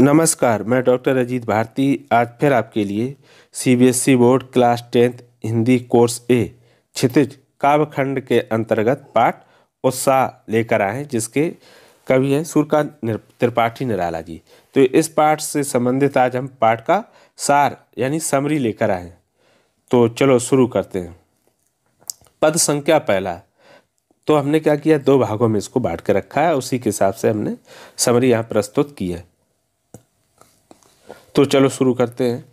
नमस्कार मैं डॉक्टर अजीत भारती आज फिर आपके लिए CBSE board class tenth Hindi course A Kshitij काव्यखंड के अंतर्गत पाठ उत्साह लेकर आए जिसके कवि हैं सूर्यकांत त्रिपाठी निराला जी तो इस पाठ से संबंधित आज हम पाठ का सार यानी समरी लेकर आए तो चलो शुरू करते हैं पद संख्या पहला तो हमने क्या किया दो भागों में इसको बांट के रखा है उसी के हिसाब से हमने समरी यहाँ प्रस्तुत की है तो चलो शुरू करते हैं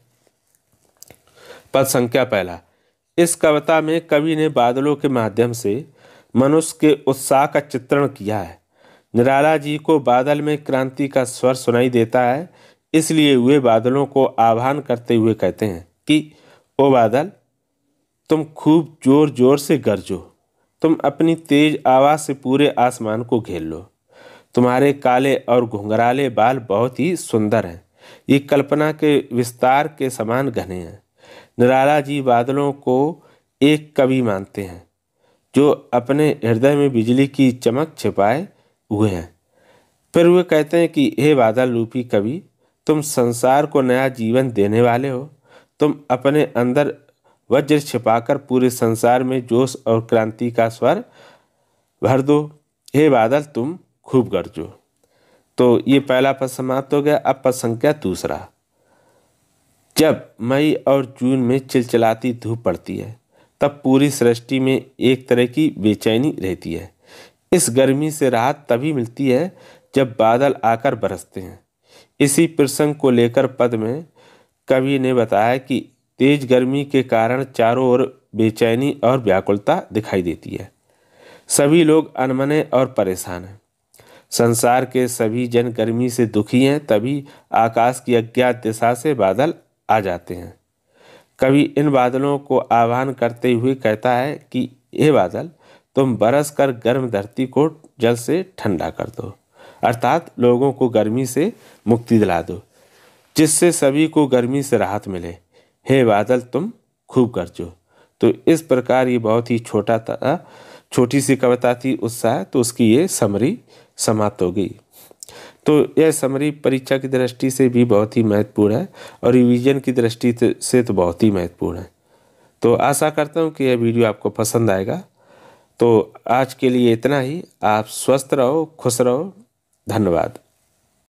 पद संख्या पहला इस कविता में कवि ने बादलों के माध्यम से मनुष्य के उत्साह का चित्रण किया है निराला जी को बादल में क्रांति का स्वर सुनाई देता है इसलिए वे बादलों को आह्वान करते हुए कहते हैं कि ओ बादल तुम खूब जोर जोर से गरजो तुम अपनी तेज आवाज़ से पूरे आसमान को घेर लो तुम्हारे काले और घुंघराले बाल बहुत ही सुंदर हैं ये कल्पना के विस्तार के समान घने हैं निराला जी बादलों को एक कवि मानते हैं जो अपने हृदय में बिजली की चमक छिपाए हुए हैं फिर वे कहते हैं कि हे बादल रूपी कवि तुम संसार को नया जीवन देने वाले हो तुम अपने अंदर वज्र छिपाकर पूरे संसार में जोश और क्रांति का स्वर भर दो हे बादल तुम खूब गरजो तो ये पहला पद समाप्त हो गया अब पद संख्या दूसरा जब मई और जून में चिलचिलाती धूप पड़ती है तब पूरी सृष्टि में एक तरह की बेचैनी रहती है इस गर्मी से राहत तभी मिलती है जब बादल आकर बरसते हैं इसी प्रसंग को लेकर पद में कवि ने बताया कि तेज गर्मी के कारण चारों ओर बेचैनी और व्याकुलता दिखाई देती है सभी लोग अनमने और परेशान हैं संसार के सभी जन गर्मी से दुखी हैं तभी आकाश की अज्ञात दिशा से बादल आ जाते हैं कवि इन बादलों को आह्वान करते हुए कहता है कि ये बादल तुम बरस कर गर्म धरती को जल से ठंडा कर दो अर्थात लोगों को गर्मी से मुक्ति दिला दो जिससे सभी को गर्मी से राहत मिले हे बादल तुम खूब जो तो इस प्रकार ये बहुत ही छोटा था छोटी सी कविता थी उत्साह तो उसकी ये समरी समाप्त हो गई तो यह समरी परीक्षा की दृष्टि से भी बहुत ही महत्वपूर्ण है और रिवीजन की दृष्टि से तो बहुत ही महत्वपूर्ण है तो आशा करता हूँ कि यह वीडियो आपको पसंद आएगा तो आज के लिए इतना ही आप स्वस्थ रहो खुश रहो धन्यवाद